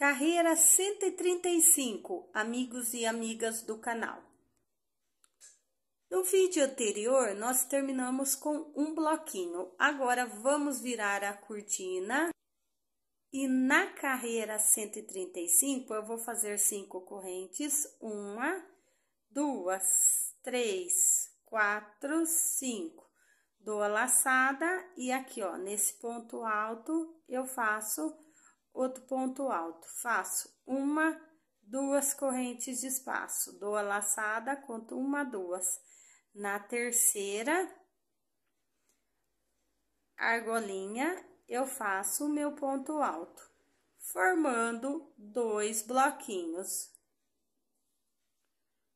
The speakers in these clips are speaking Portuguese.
Carreira 135, amigos e amigas do canal. No vídeo anterior, nós terminamos com um bloquinho. Agora, vamos virar a cortina. E na carreira 135, eu vou fazer cinco correntes. Uma, duas, três, quatro, cinco. Dou a laçada e aqui, ó, nesse ponto alto, eu faço outro ponto alto. Faço uma, duas correntes de espaço, dou a laçada, conto uma, duas. Na terceira argolinha, eu faço o meu ponto alto, formando dois bloquinhos.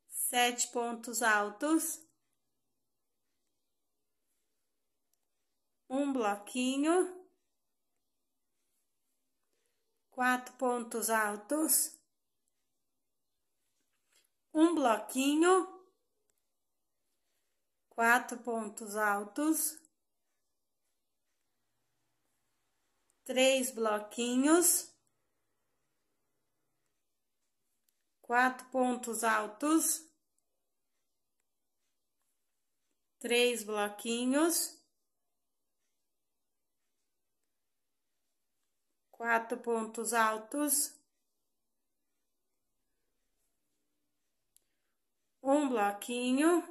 Sete pontos altos. Um bloquinho quatro pontos altos, um bloquinho, quatro pontos altos, três bloquinhos, quatro pontos altos, três bloquinhos. quatro pontos altos, um bloquinho,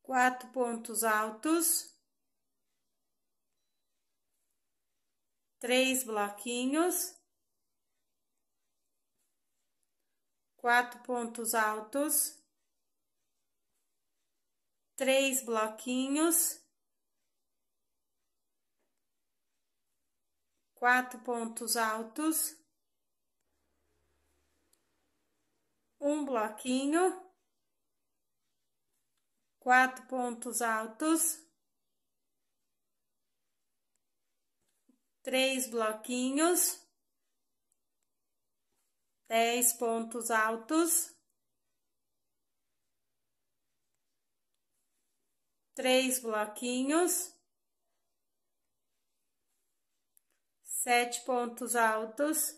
quatro pontos altos, três bloquinhos, quatro pontos altos, três bloquinhos quatro pontos altos, um bloquinho, quatro pontos altos, três bloquinhos, dez pontos altos. Três bloquinhos. sete pontos altos,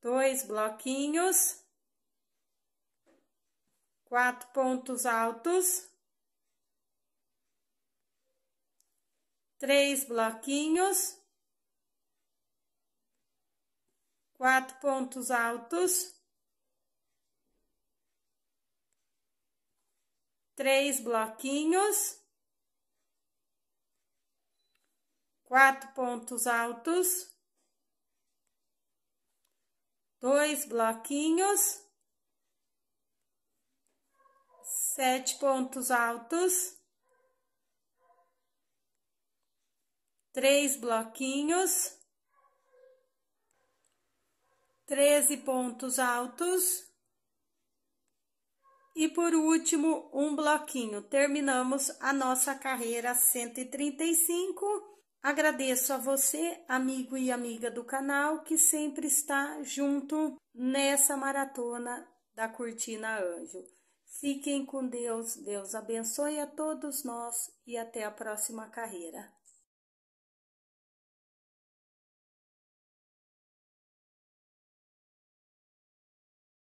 dois bloquinhos, quatro pontos altos, três bloquinhos, quatro pontos altos, três bloquinhos quatro pontos altos, dois bloquinhos, sete pontos altos, três bloquinhos, treze pontos altos. E por último, um bloquinho. Terminamos a nossa carreira 135 Agradeço a você, amigo e amiga do canal, que sempre está junto nessa maratona da Cortina Anjo. Fiquem com Deus, Deus abençoe a todos nós e até a próxima carreira.